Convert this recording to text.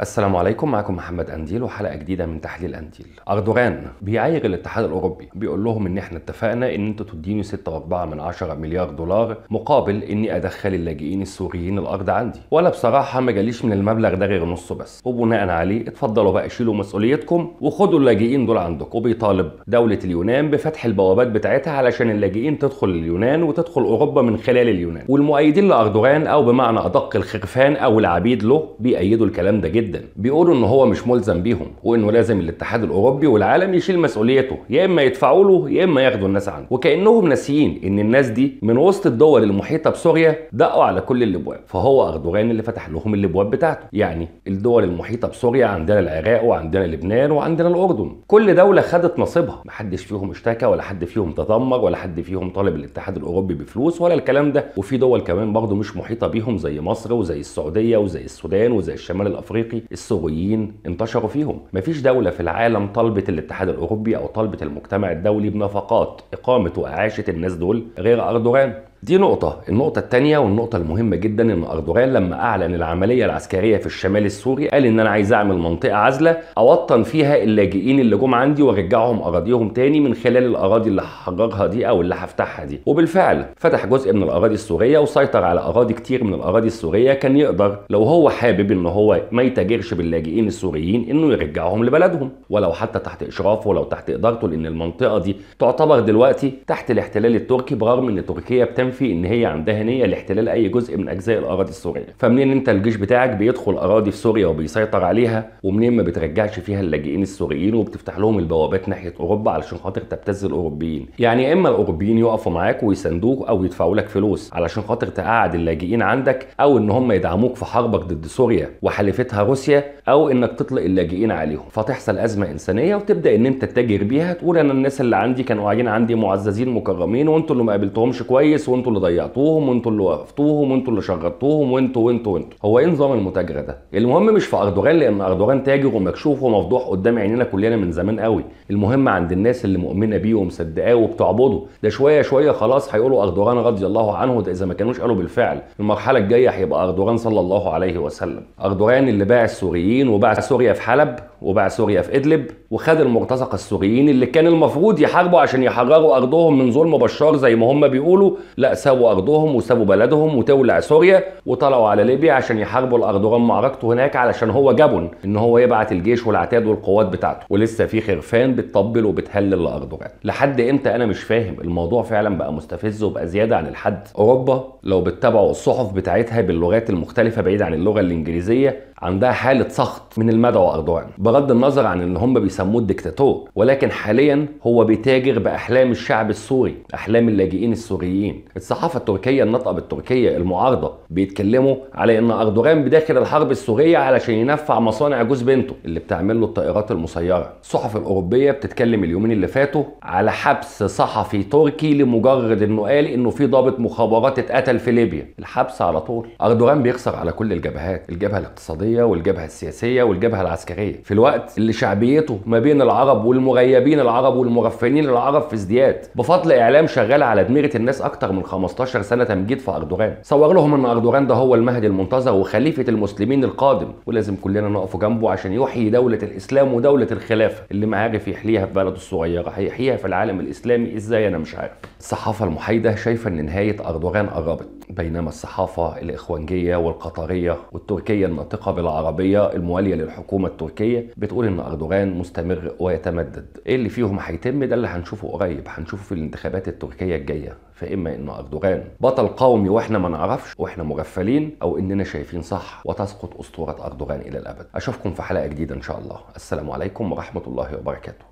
السلام عليكم معكم محمد انديل وحلقه جديده من تحليل انديل اردوغان بيعاير الاتحاد الاوروبي بيقول لهم ان احنا اتفقنا ان انتوا تديني 6.4 من 10 مليار دولار مقابل اني ادخل اللاجئين السوريين الارض عندي وانا بصراحه ما جاليش من المبلغ ده غير نصه بس وبناء عليه اتفضلوا بقى شيلوا مسؤوليتكم وخدوا اللاجئين دول عندكم وبيطالب دوله اليونان بفتح البوابات بتاعتها علشان اللاجئين تدخل اليونان وتدخل اوروبا من خلال اليونان والمؤيدين لاردوغان او بمعنى ادق الخرفان او العبيد له بيأيدوا الكلام ده جدا جدا بيقولوا ان هو مش ملزم بيهم وانه لازم الاتحاد الاوروبي والعالم يشيل مسؤوليته يا اما يدفعوا له يا اما ياخدوا الناس عنه وكانهم ناسيين ان الناس دي من وسط الدول المحيطه بسوريا دقوا على كل الابواب فهو اردوغان اللي فتح لهم الابواب بتاعته يعني الدول المحيطه بسوريا عندنا العراق وعندنا لبنان وعندنا الاردن كل دوله خدت نصيبها محدش فيهم اشتكى ولا حد فيهم تذمر ولا حد فيهم طالب الاتحاد الاوروبي بفلوس ولا الكلام ده وفي دول كمان برضه مش محيطه بيهم زي مصر وزي السعوديه وزي السودان وزي الشمال الافريقي الافريقي الصغيين انتشروا فيهم مفيش دوله في العالم طلبت الاتحاد الاوروبي او طلبت المجتمع الدولي بنفقات اقامه واعاشه الناس دول غير اردوغان دي نقطة، النقطة الثانية والنقطة المهمة جدا إن أردوغان لما أعلن العملية العسكرية في الشمال السوري قال إن أنا عايز أعمل منطقة عزلة أوطن فيها اللاجئين اللي جم عندي وأرجعهم أراضيهم تاني من خلال الأراضي اللي هحررها دي أو اللي هفتحها دي، وبالفعل فتح جزء من الأراضي السورية وسيطر على أراضي كتير من الأراضي السورية كان يقدر لو هو حابب إن هو ما يتاجرش باللاجئين السوريين إنه يرجعهم لبلدهم، ولو حتى تحت إشرافه ولو تحت إدارته لأن المنطقة دي تعتبر دلوقتي تحت الاحتلال التركي برغم إن تركيا بتنفع ينفي ان هي عندها نيه لاحتلال اي جزء من اجزاء الاراضي السوريه فمنين انت الجيش بتاعك بيدخل اراضي في سوريا وبيسيطر عليها ومنين ما بترجعش فيها اللاجئين السوريين وبتفتح لهم البوابات ناحيه اوروبا علشان خاطر تبتز الاوروبيين يعني يا اما الاوروبيين يقفوا معاك ويساندوك او يدفعوا لك فلوس علشان خاطر تقعد اللاجئين عندك او ان هم يدعموك في حربك ضد سوريا وحليفتها روسيا او انك تطلق اللاجئين عليهم فتحصل ازمه انسانيه وتبدا ان انت تتاجر بيها تقول انا الناس اللي عندي كانوا قاعدين عندي معززين مكرمين وانتوا اللي ما قابلتهمش كويس وانتوا اللي ضيعتوهم وانتوا اللي وقفتوهم وانتوا اللي شغلتوهم وانتوا وانتوا وانتوا هو ايه نظام المتاجره ده المهم مش في اردوغان لان اردوغان تاجر ومكشوف ومفضوح قدام عينينا كلنا من زمان قوي المهم عند الناس اللي مؤمنه بيه ومصدقاه وبتعبده ده شويه شويه خلاص هيقولوا اردوغان رضي الله عنه ده اذا ما كانوش قالوا بالفعل المرحله الجايه هيبقى اردوغان صلى الله عليه وسلم اردوغان اللي باع السوريين وباع سوريا في حلب وباع سوريا في ادلب وخد المرتزقه السوريين اللي كان المفروض يحاربوا عشان يحرروا ارضهم من ظلم بشار زي ما هم بيقولوا لا سابوا ارضهم وسابوا بلدهم وتولع سوريا وطلعوا على ليبيا عشان يحاربوا الاردوغان معركته هناك علشان هو جبن ان هو يبعت الجيش والعتاد والقوات بتاعته ولسه في خرفان بتطبل وبتهلل الاردوغان لحد امتى انا مش فاهم الموضوع فعلا بقى مستفز وبقى زياده عن الحد اوروبا لو بتتابعوا الصحف بتاعتها باللغات المختلفه بعيد عن اللغه الانجليزيه عندها حاله سخط من المدعو اردوغان بغض النظر عن ان هم بيسموه الدكتاتور ولكن حاليا هو بيتاجر باحلام الشعب السوري احلام اللاجئين السوريين الصحافه التركيه الناطقه بالتركيه المعارضه بيتكلموا على ان اردوغان بداخل الحرب السوريه علشان ينفع مصانع جوز بنته اللي بتعمل له الطائرات المسيره الصحف الاوروبيه بتتكلم اليومين اللي فاتوا على حبس صحفي تركي لمجرد انه قال انه في ضابط مخابرات اتقتل في ليبيا الحبس على طول اردوغان بيخسر على كل الجبهات الجبهه الاقتصاديه والجبهه السياسيه والجبهه العسكريه في الوقت اللي شعبيته ما بين العرب والمغيبين العرب والمغفلين العرب في ازدياد بفضل اعلام شغال على دماغه الناس اكتر من 15 سنه تمجيد في اردوغان صور لهم ان اردوغان ده هو المهدي المنتظر وخليفه المسلمين القادم ولازم كلنا نقف جنبه عشان يحيي دوله الاسلام ودوله الخلافه اللي ما عارف يحليها في بلده الصغيره هيحييها في العالم الاسلامي ازاي انا مش عارف الصحافه المحايده شايفه ان نهايه اردوغان قربت بينما الصحافة الإخوانجية والقطرية والتركية الناطقة بالعربية الموالية للحكومة التركية بتقول إن أردوغان مستمر ويتمدد إيه اللي فيهم هيتم ده اللي هنشوفه قريب هنشوفه في الانتخابات التركية الجاية فإما إن أردوغان بطل قومي وإحنا ما نعرفش وإحنا مغفلين أو إننا شايفين صح وتسقط أسطورة أردوغان إلى الأبد أشوفكم في حلقة جديدة إن شاء الله السلام عليكم ورحمة الله وبركاته